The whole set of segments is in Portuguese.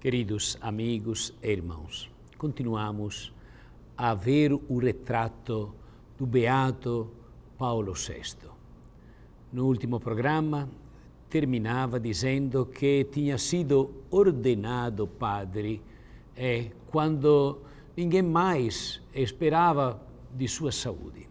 Queridos amigos e irmãos, continuamos a ver o retrato do Beato Paulo VI. No último programa, terminava dizendo que tinha sido ordenado padre é, quando ninguém mais esperava de sua saúde.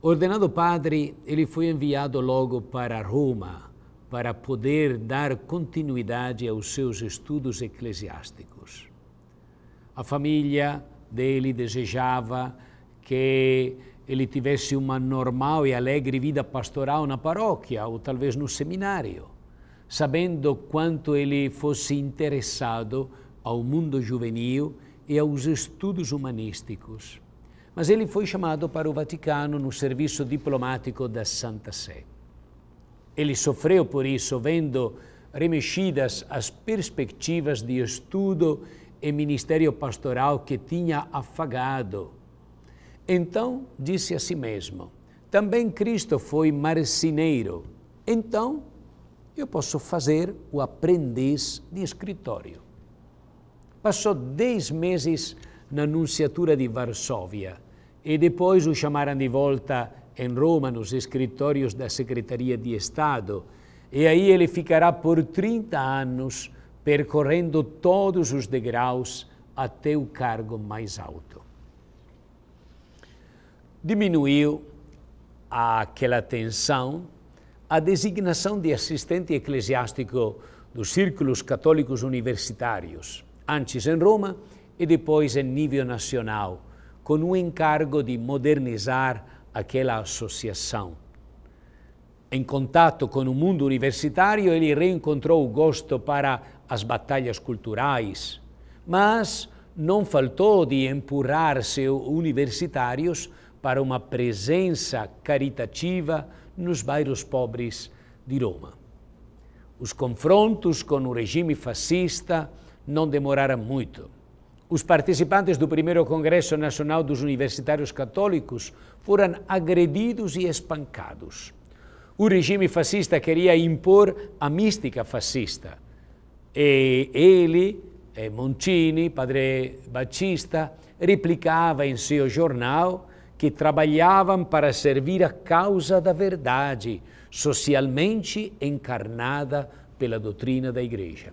Ordenado padre, ele foi enviado logo para Roma, para poder dar continuidade aos seus estudos eclesiásticos. A família dele desejava que ele tivesse uma normal e alegre vida pastoral na paróquia ou talvez no seminário, sabendo quanto ele fosse interessado ao mundo juvenil e aos estudos humanísticos. Mas ele foi chamado para o Vaticano no serviço diplomático da Santa Sé. Ele sofreu por isso, vendo remexidas as perspectivas de estudo e ministério pastoral que tinha afagado. Então disse a si mesmo: Também Cristo foi marceneiro. Então eu posso fazer o aprendiz de escritório. Passou dez meses na Nunciatura de Varsóvia e depois o chamaram de volta em Roma, nos escritórios da Secretaria de Estado, e aí ele ficará por 30 anos percorrendo todos os degraus até o cargo mais alto. Diminuiu aquela tensão a designação de assistente eclesiástico dos círculos católicos universitários, antes em Roma e depois em nível nacional, com o encargo de modernizar aquela associação. Em contato com o mundo universitário, ele reencontrou o gosto para as batalhas culturais, mas não faltou de empurrar seus universitários para uma presença caritativa nos bairros pobres de Roma. Os confrontos com o regime fascista não demoraram muito. Os participantes do primeiro Congresso Nacional dos Universitários Católicos foram agredidos e espancados. O regime fascista queria impor a mística fascista. E ele, Moncini, Padre Batista, replicava em seu jornal que trabalhavam para servir a causa da verdade, socialmente encarnada pela doutrina da Igreja.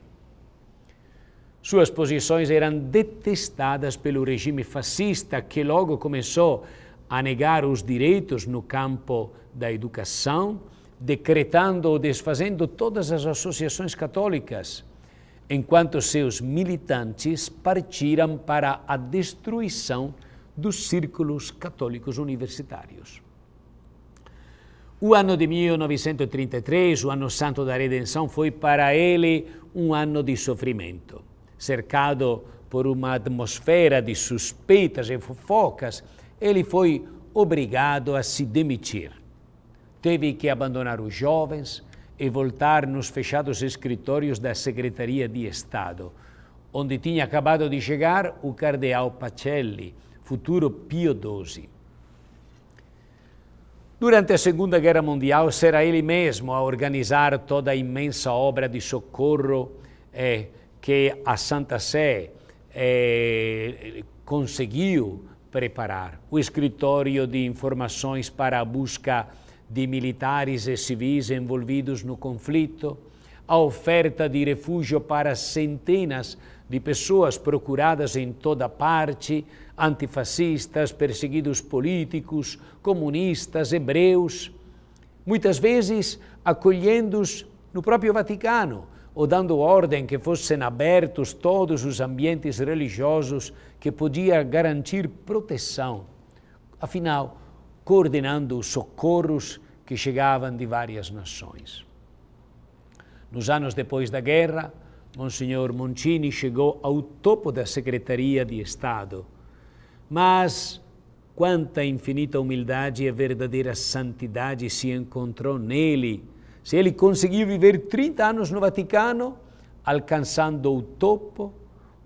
Suas posições eram detestadas pelo regime fascista, que logo começou a negar os direitos no campo da educação, decretando ou desfazendo todas as associações católicas, enquanto seus militantes partiram para a destruição dos círculos católicos universitários. O ano de 1933, o ano santo da redenção, foi para ele um ano de sofrimento cercado por uma atmosfera de suspeitas e fofocas, ele foi obrigado a se demitir. Teve que abandonar os jovens e voltar nos fechados escritórios da Secretaria de Estado, onde tinha acabado de chegar o cardeal Pacelli, futuro Pio XII. Durante a Segunda Guerra Mundial, será ele mesmo a organizar toda a imensa obra de socorro e que a Santa Sé eh, conseguiu preparar o escritório de informações para a busca de militares e civis envolvidos no conflito, a oferta de refúgio para centenas de pessoas procuradas em toda parte, antifascistas, perseguidos políticos, comunistas, hebreus, muitas vezes acolhendo-os no próprio Vaticano, ou dando ordem que fossem abertos todos os ambientes religiosos que podia garantir proteção, afinal, coordenando os socorros que chegavam de várias nações. Nos anos depois da guerra, Monsenhor Moncini chegou ao topo da Secretaria de Estado, mas quanta infinita humildade e verdadeira santidade se encontrou nele se ele conseguiu viver 30 anos no Vaticano, alcançando o topo,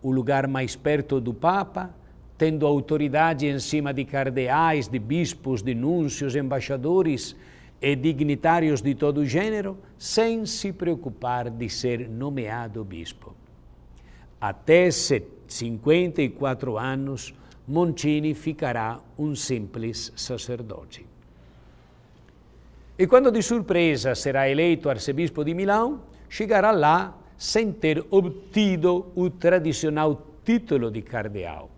o lugar mais perto do Papa, tendo autoridade em cima de cardeais, de bispos, de núncios, embaixadores e dignitários de todo gênero, sem se preocupar de ser nomeado bispo. Até 54 anos, Moncini ficará um simples sacerdote. E quando de surpresa será eleito arcebispo de Milão, chegará lá sem ter obtido o tradicional título de cardeal.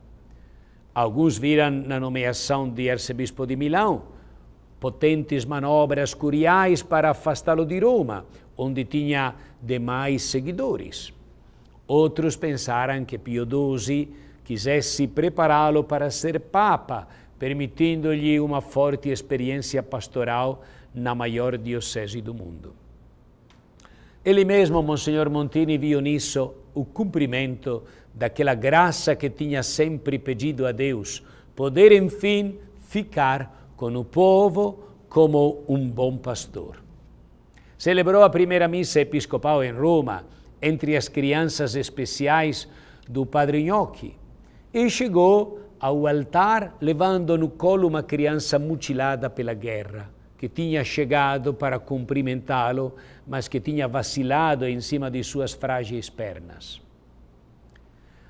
Alguns viram na nomeação de arcebispo de Milão potentes manobras curiais para afastá-lo de Roma, onde tinha demais seguidores. Outros pensaram que Pio XII quisesse prepará-lo para ser papa, permitindo-lhe uma forte experiência pastoral na maior diocese do mundo. Ele mesmo, Monsenhor Montini, viu nisso o cumprimento daquela graça que tinha sempre pedido a Deus, poder, enfim, ficar com o povo como um bom pastor. Celebrou a primeira missa episcopal em Roma, entre as crianças especiais do Padre Gnocchi, e chegou ao altar levando no colo uma criança mutilada pela guerra que tinha chegado para cumprimentá-lo, mas que tinha vacilado em cima de suas frágeis pernas.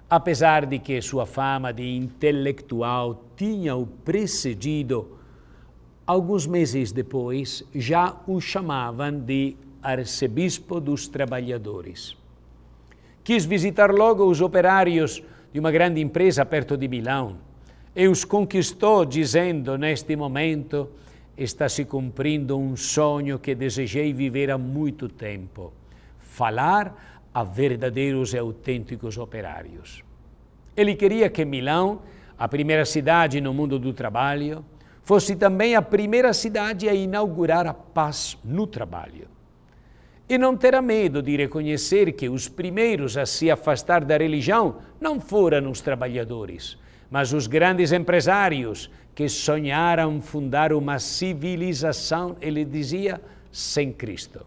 Apesar de que sua fama de intelectual tinha o precedido, alguns meses depois já o chamavam de arcebispo dos trabalhadores. Quis visitar logo os operários de uma grande empresa perto de Milão e os conquistou, dizendo neste momento está se cumprindo um sonho que desejei viver há muito tempo: falar a verdadeiros e autênticos operários. Ele queria que Milão, a primeira cidade no mundo do trabalho, fosse também a primeira cidade a inaugurar a paz no trabalho. E não terá medo de reconhecer que os primeiros a se afastar da religião não foram os trabalhadores, mas os grandes empresários que sonharam fundar uma civilização, ele dizia, sem Cristo.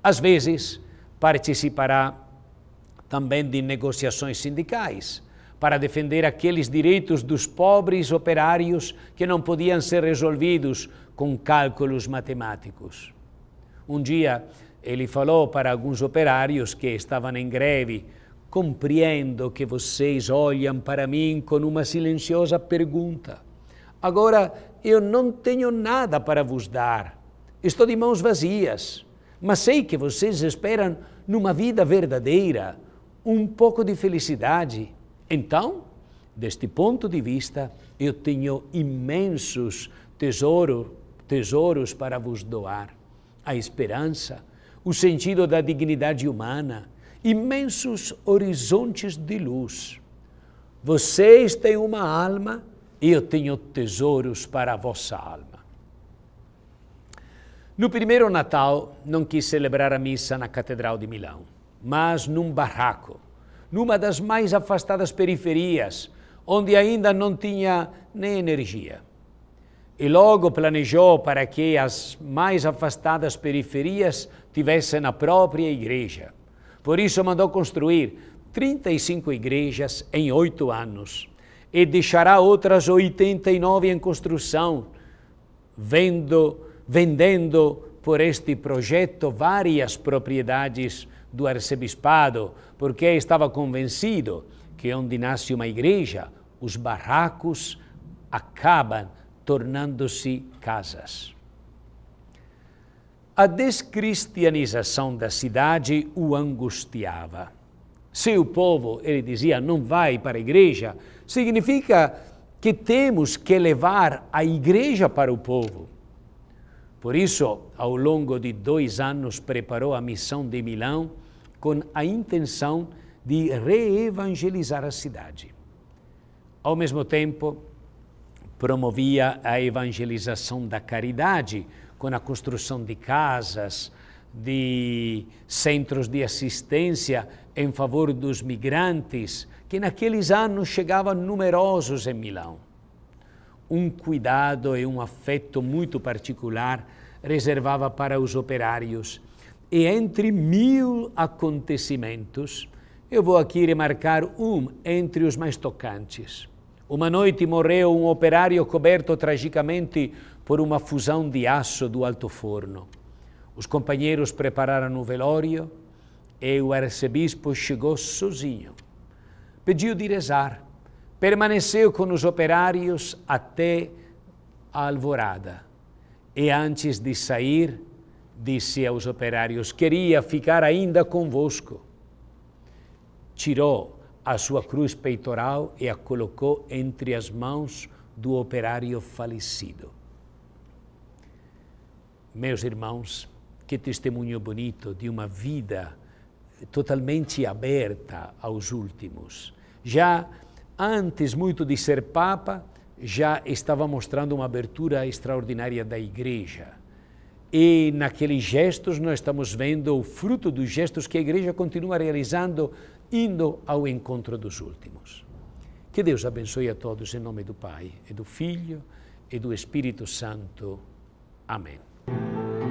Às vezes, participará também de negociações sindicais para defender aqueles direitos dos pobres operários que não podiam ser resolvidos com cálculos matemáticos. Um dia ele falou para alguns operários que estavam em greve: Compreendo que vocês olham para mim com uma silenciosa pergunta. Agora, eu não tenho nada para vos dar. Estou de mãos vazias, mas sei que vocês esperam, numa vida verdadeira, um pouco de felicidade. Então, deste ponto de vista, eu tenho imensos tesouro, tesouros para vos doar. A esperança, o sentido da dignidade humana, imensos horizontes de luz. Vocês têm uma alma eu tenho tesouros para a vossa alma. No primeiro Natal, não quis celebrar a missa na Catedral de Milão, mas num barraco, numa das mais afastadas periferias, onde ainda não tinha nem energia. E logo planejou para que as mais afastadas periferias tivessem a própria igreja. Por isso mandou construir 35 igrejas em oito anos e deixará outras 89 em construção, vendo, vendendo por este projeto várias propriedades do arcebispado, porque estava convencido que onde nasce uma igreja, os barracos acabam tornando-se casas. A descristianização da cidade o angustiava se o povo, ele dizia, não vai para a igreja, significa que temos que levar a igreja para o povo. Por isso, ao longo de dois anos, preparou a missão de Milão com a intenção de reevangelizar a cidade. Ao mesmo tempo, promovia a evangelização da caridade com a construção de casas, de centros de assistência em favor dos migrantes, que naqueles anos chegavam numerosos em Milão. Um cuidado e um afeto muito particular reservava para os operários. E entre mil acontecimentos, eu vou aqui remarcar um entre os mais tocantes. Uma noite morreu um operário coberto tragicamente por uma fusão de aço do alto forno. Os companheiros prepararam o velório e o arcebispo chegou sozinho. Pediu de rezar. Permaneceu com os operários até a alvorada. E antes de sair, disse aos operários: Queria ficar ainda convosco. Tirou a sua cruz peitoral e a colocou entre as mãos do operário falecido. Meus irmãos, que testemunho bonito de uma vida totalmente aberta aos últimos. Já antes muito de ser Papa, já estava mostrando uma abertura extraordinária da Igreja. E naqueles gestos nós estamos vendo o fruto dos gestos que a Igreja continua realizando, indo ao encontro dos últimos. Que Deus abençoe a todos em nome do Pai, e do Filho e do Espírito Santo. Amém.